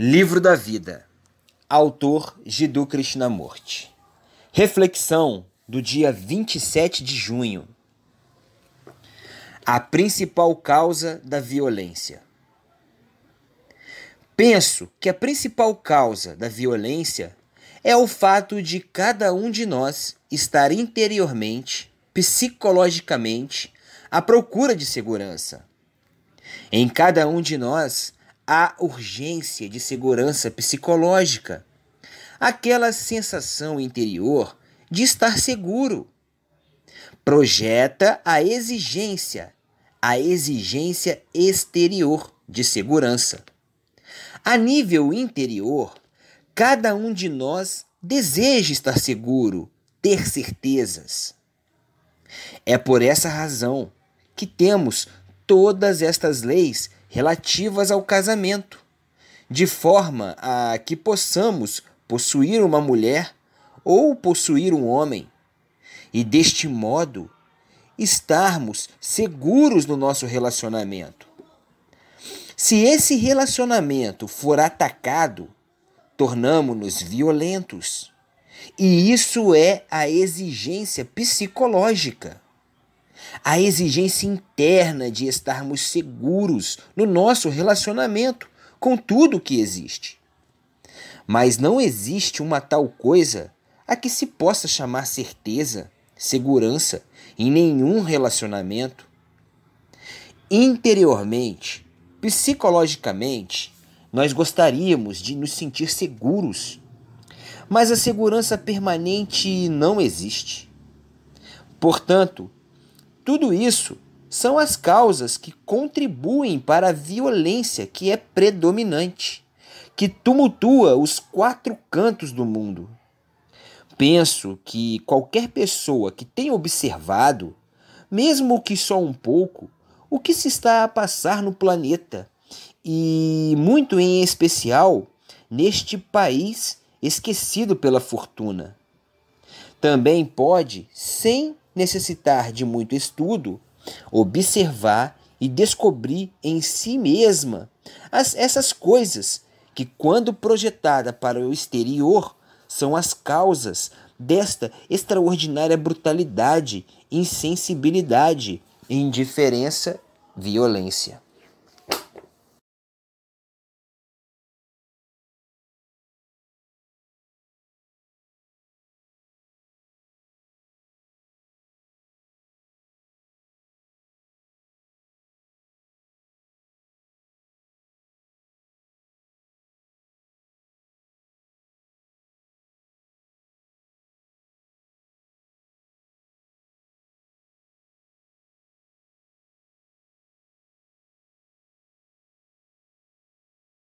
Livro da Vida, autor Jiddu Krishnamurti. Reflexão do dia 27 de junho. A principal causa da violência. Penso que a principal causa da violência é o fato de cada um de nós estar interiormente, psicologicamente, à procura de segurança. Em cada um de nós a urgência de segurança psicológica, aquela sensação interior de estar seguro. Projeta a exigência, a exigência exterior de segurança. A nível interior, cada um de nós deseja estar seguro, ter certezas. É por essa razão que temos todas estas leis relativas ao casamento, de forma a que possamos possuir uma mulher ou possuir um homem, e deste modo estarmos seguros no nosso relacionamento. Se esse relacionamento for atacado, tornamos-nos violentos. E isso é a exigência psicológica a exigência interna de estarmos seguros no nosso relacionamento com tudo que existe. Mas não existe uma tal coisa a que se possa chamar certeza, segurança em nenhum relacionamento. Interiormente, psicologicamente, nós gostaríamos de nos sentir seguros, mas a segurança permanente não existe. Portanto, tudo isso são as causas que contribuem para a violência que é predominante, que tumultua os quatro cantos do mundo. Penso que qualquer pessoa que tenha observado, mesmo que só um pouco, o que se está a passar no planeta e, muito em especial, neste país esquecido pela fortuna. Também pode, sem necessitar de muito estudo, observar e descobrir em si mesma as, essas coisas que, quando projetada para o exterior, são as causas desta extraordinária brutalidade, insensibilidade, indiferença, violência.